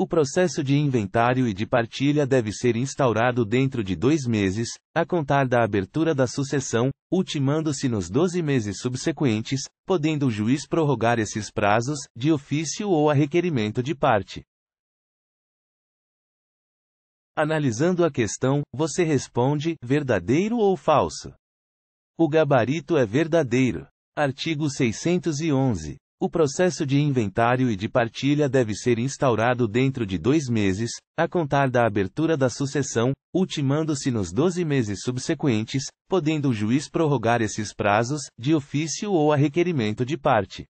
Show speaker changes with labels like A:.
A: O processo de inventário e de partilha deve ser instaurado dentro de dois meses, a contar da abertura da sucessão, ultimando-se nos 12 meses subsequentes, podendo o juiz prorrogar esses prazos, de ofício ou a requerimento de parte. Analisando a questão, você responde: verdadeiro ou falso? O gabarito é verdadeiro. Artigo 611. O processo de inventário e de partilha deve ser instaurado dentro de dois meses, a contar da abertura da sucessão, ultimando-se nos 12 meses subsequentes, podendo o juiz prorrogar esses prazos, de ofício ou a requerimento de parte.